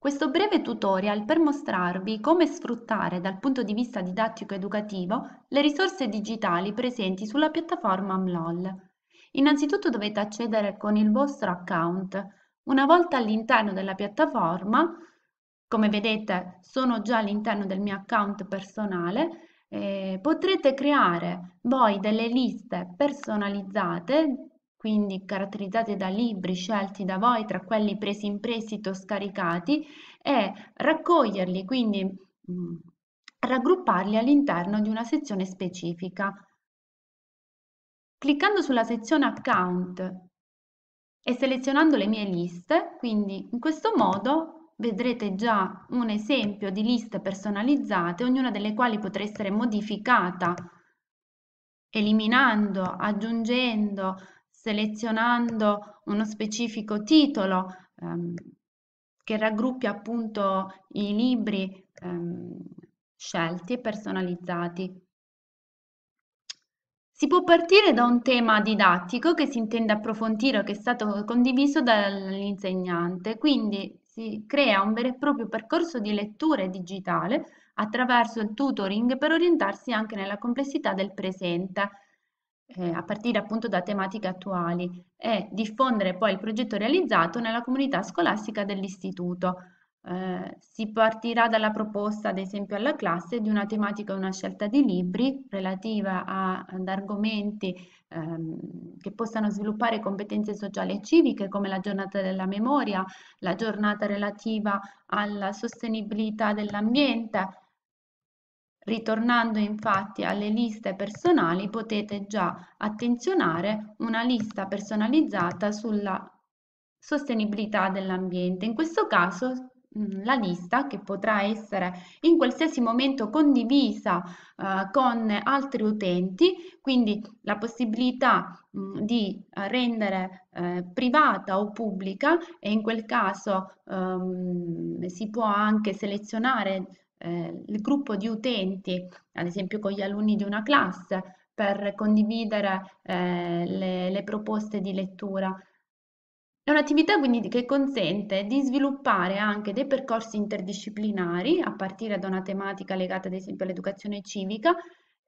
Questo breve tutorial per mostrarvi come sfruttare dal punto di vista didattico-educativo le risorse digitali presenti sulla piattaforma AMLOL. Innanzitutto dovete accedere con il vostro account. Una volta all'interno della piattaforma, come vedete sono già all'interno del mio account personale, eh, potrete creare voi delle liste personalizzate quindi caratterizzate da libri scelti da voi tra quelli presi in prestito scaricati e raccoglierli, quindi mh, mm, raggrupparli all'interno di una sezione specifica. Cliccando sulla sezione account e selezionando le mie liste, quindi in questo modo vedrete già un esempio di liste personalizzate, ognuna delle quali potrà essere modificata eliminando, aggiungendo, selezionando uno specifico titolo ehm, che raggruppi appunto i libri ehm, scelti e personalizzati. Si può partire da un tema didattico che si intende approfondire o che è stato condiviso dall'insegnante, quindi si crea un vero e proprio percorso di lettura digitale attraverso il tutoring per orientarsi anche nella complessità del presente eh, a partire appunto da tematiche attuali e diffondere poi il progetto realizzato nella comunità scolastica dell'istituto. Eh, si partirà dalla proposta, ad esempio, alla classe di una tematica o una scelta di libri relativa a, ad argomenti ehm, che possano sviluppare competenze sociali e civiche, come la giornata della memoria, la giornata relativa alla sostenibilità dell'ambiente, Ritornando infatti alle liste personali potete già attenzionare una lista personalizzata sulla sostenibilità dell'ambiente. In questo caso mm, la lista che potrà essere in qualsiasi momento condivisa eh, con altri utenti, quindi la possibilità mh, mm, di eh, rendere eh, privata o pubblica e in quel caso ehm, si può anche selezionare eh, il gruppo di utenti, ad esempio con gli alunni di una classe, per condividere eh, le, le proposte di lettura. È un'attività quindi che consente di sviluppare anche dei percorsi interdisciplinari a partire da una tematica legata ad esempio all'educazione civica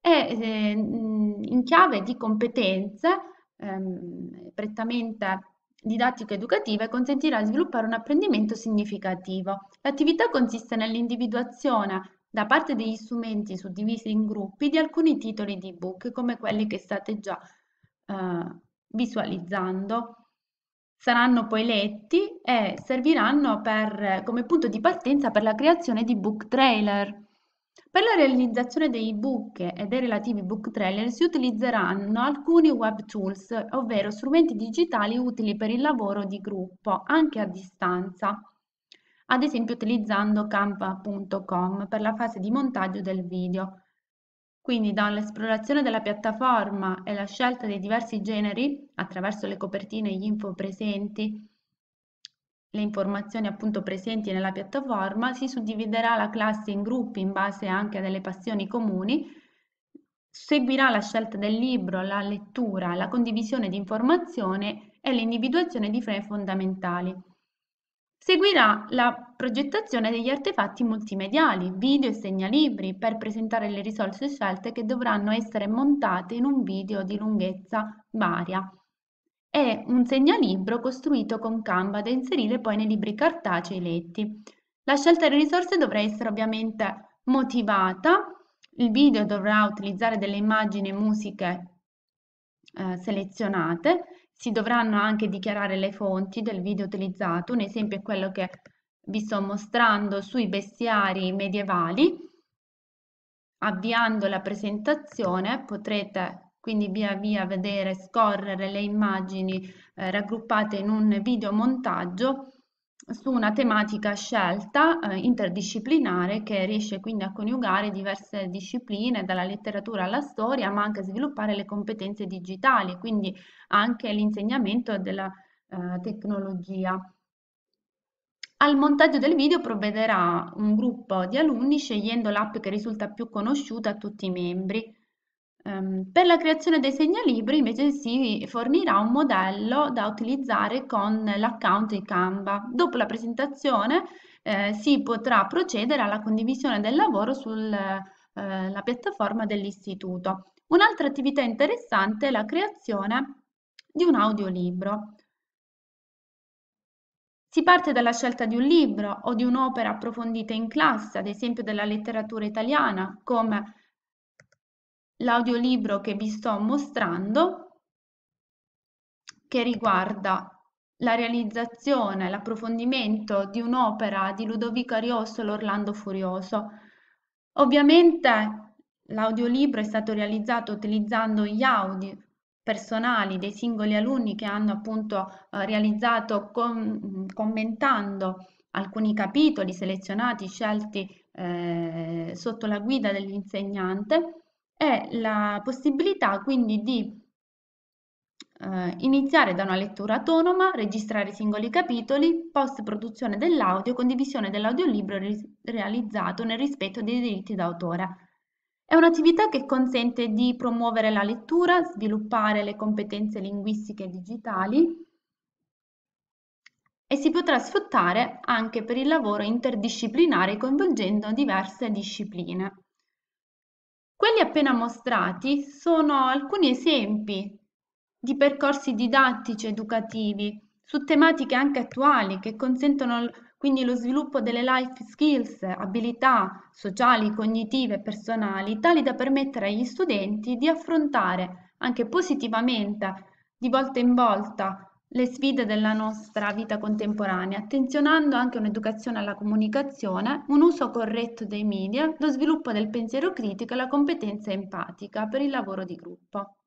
e eh, in chiave di competenze ehm, prettamente didattico educative consentirà di sviluppare un apprendimento significativo. L'attività consiste nell'individuazione da parte degli strumenti suddivisi in gruppi di alcuni titoli di book come quelli che state già eh, visualizzando. Saranno poi letti e serviranno per, come punto di partenza per la creazione di book trailer. Per la realizzazione dei book e dei relativi book trailer si utilizzeranno alcuni web tools, ovvero strumenti digitali utili per il lavoro di gruppo, anche a distanza, ad esempio utilizzando canva.com per la fase di montaggio del video. Quindi dall'esplorazione della piattaforma e la scelta dei diversi generi, attraverso le copertine e gli info presenti, le informazioni appunto presenti nella piattaforma, si suddividerà la classe in gruppi in base anche a delle passioni comuni, seguirà la scelta del libro, la lettura, la condivisione di informazione e l'individuazione di frame fondamentali. Seguirà la progettazione degli artefatti multimediali, video e segnalibri, per presentare le risorse scelte che dovranno essere montate in un video di lunghezza varia. È un segnalibro costruito con Canva da inserire poi nei libri cartacei letti. La scelta delle risorse dovrà essere ovviamente motivata, il video dovrà utilizzare delle immagini e musiche eh, selezionate, si dovranno anche dichiarare le fonti del video utilizzato, un esempio è quello che vi sto mostrando sui bestiari medievali. Avviando la presentazione potrete quindi via via vedere, scorrere le immagini eh, raggruppate in un videomontaggio su una tematica scelta eh, interdisciplinare che riesce quindi a coniugare diverse discipline dalla letteratura alla storia, ma anche a sviluppare le competenze digitali, quindi anche l'insegnamento della eh, tecnologia. Al montaggio del video provvederà un gruppo di alunni scegliendo l'app che risulta più conosciuta a tutti i membri. Ehm, per la creazione dei segnalibri invece si fornirà un modello da utilizzare con l'account in Canva. Dopo la presentazione eh, si potrà procedere alla condivisione del lavoro sulla eh, piattaforma dell'istituto. Un'altra attività interessante è la creazione di un audiolibro. Si parte dalla scelta di un libro o di un'opera approfondita in classe, ad esempio della letteratura italiana, come l'audiolibro che vi sto mostrando che riguarda la realizzazione, l'approfondimento di un'opera di Ludovico Ariosto, L'Orlando Furioso. Ovviamente l'audiolibro è stato realizzato utilizzando gli audio personali dei singoli alunni che hanno appunto eh, realizzato com commentando alcuni capitoli selezionati, scelti eh, sotto la guida dell'insegnante è la possibilità quindi di eh, iniziare da una lettura autonoma, registrare i singoli capitoli, post produzione dell'audio, condivisione dell'audiolibro ri- realizzato nel rispetto dei diritti d'autore. È un'attività che consente di promuovere la lettura, sviluppare le competenze linguistiche digitali e si potrà sfruttare anche per il lavoro interdisciplinare coinvolgendo diverse discipline. Quelli appena mostrati sono alcuni esempi di percorsi didattici educativi su tematiche anche attuali che consentono quindi lo sviluppo delle life skills, abilità sociali, cognitive e personali, tali da permettere agli studenti di affrontare anche positivamente di volta in volta le sfide della nostra vita contemporanea, attenzionando anche un'educazione alla comunicazione, un uso corretto dei media, lo sviluppo del pensiero critico e la competenza empatica per il lavoro di gruppo.